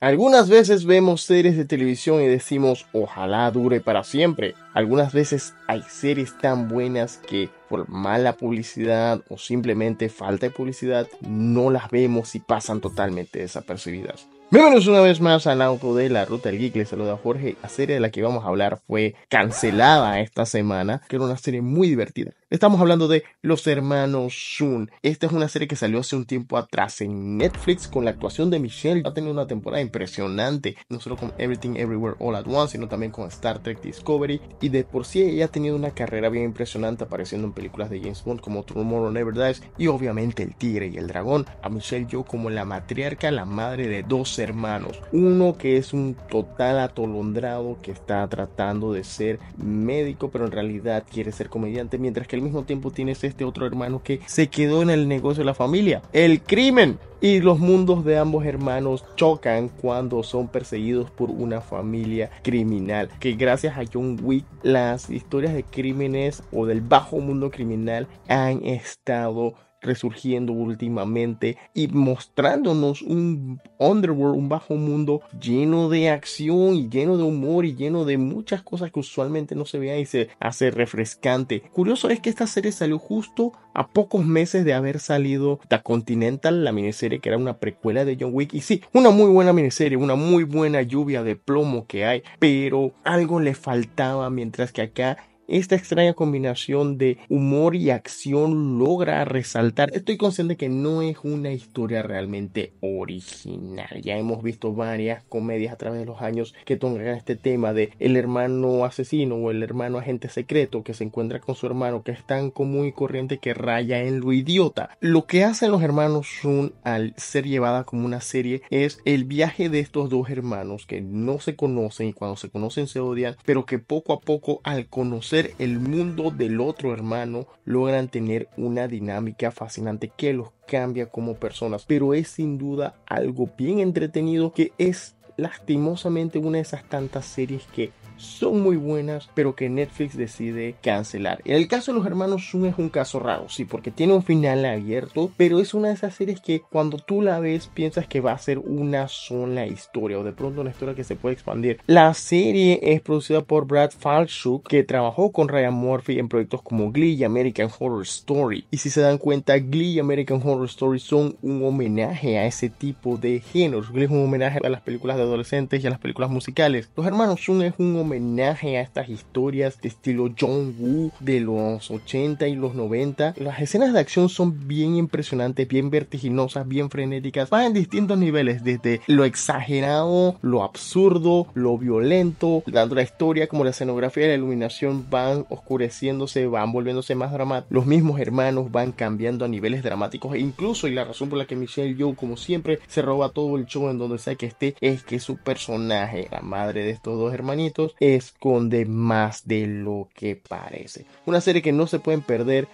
Algunas veces vemos series de televisión y decimos ojalá dure para siempre. Algunas veces hay series tan buenas que por mala publicidad o simplemente falta de publicidad no las vemos y pasan totalmente desapercibidas. Bienvenidos una vez más al auto de la Ruta del Geek, les a Jorge. La serie de la que vamos a hablar fue cancelada esta semana, que era una serie muy divertida. Estamos hablando de Los Hermanos Sun. Esta es una serie que salió hace un tiempo atrás en Netflix con la actuación de Michelle. Ha tenido una temporada impresionante, no solo con Everything Everywhere All at Once, sino también con Star Trek Discovery. Y de por sí ella ha tenido una carrera bien impresionante apareciendo en películas de James Bond como Tomorrow Never Dies y obviamente El Tigre y el Dragón. A Michelle yo como la matriarca, la madre de dos hermanos. Uno que es un total atolondrado que está tratando de ser médico, pero en realidad quiere ser comediante, mientras que al mismo tiempo tienes este otro hermano que se quedó en el negocio de la familia. El crimen. Y los mundos de ambos hermanos chocan cuando son perseguidos por una familia criminal. Que gracias a John Wick, las historias de crímenes o del bajo mundo criminal han estado resurgiendo últimamente y mostrándonos un underworld, un bajo mundo lleno de acción y lleno de humor y lleno de muchas cosas que usualmente no se vean y se hace refrescante. Curioso es que esta serie salió justo a pocos meses de haber salido The Continental, la miniserie que era una precuela de John Wick. Y sí, una muy buena miniserie, una muy buena lluvia de plomo que hay, pero algo le faltaba mientras que acá esta extraña combinación de humor y acción logra resaltar. Estoy consciente que no es una historia realmente original. Ya hemos visto varias comedias a través de los años que toman este tema de el hermano asesino o el hermano agente secreto que se encuentra con su hermano que es tan común y corriente que raya en lo idiota. Lo que hacen los hermanos Sun al ser llevada como una serie es el viaje de estos dos hermanos que no se conocen y cuando se conocen se odian, pero que poco a poco al conocer el mundo del otro hermano, logran tener una dinámica fascinante que los cambia como personas. Pero es sin duda algo bien entretenido que es lastimosamente una de esas tantas series que son muy buenas, pero que Netflix decide cancelar. En el caso de los hermanos Sun es un caso raro, sí, porque tiene un final abierto, pero es una de esas series que cuando tú la ves piensas que va a ser una sola historia o de pronto una historia que se puede expandir. La serie es producida por Brad Falchuk, que trabajó con Ryan Murphy en proyectos como Glee y American Horror Story. Y si se dan cuenta, Glee y American Horror Story son un homenaje a ese tipo de géneros. Glee es un homenaje a las películas de adolescentes y a las películas musicales. Los hermanos Sun es un homenaje homenaje a estas historias de estilo John Woo de los 80 y los 90. Las escenas de acción son bien impresionantes, bien vertiginosas, bien frenéticas, van en distintos niveles, desde lo exagerado, lo absurdo, lo violento, tanto la historia como la escenografía y la iluminación van oscureciéndose, van volviéndose más dramáticos. Los mismos hermanos van cambiando a niveles dramáticos e incluso, y la razón por la que Michelle Yeoh, como siempre, se roba todo el show en donde sea que esté, es que su personaje, la madre de estos dos hermanitos, esconde más de lo que parece. Una serie que no se pueden perder.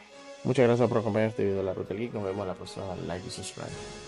Muchas gracias por acompañar este video de la Ruta Geek. Nos vemos la próxima. Like y subscribe.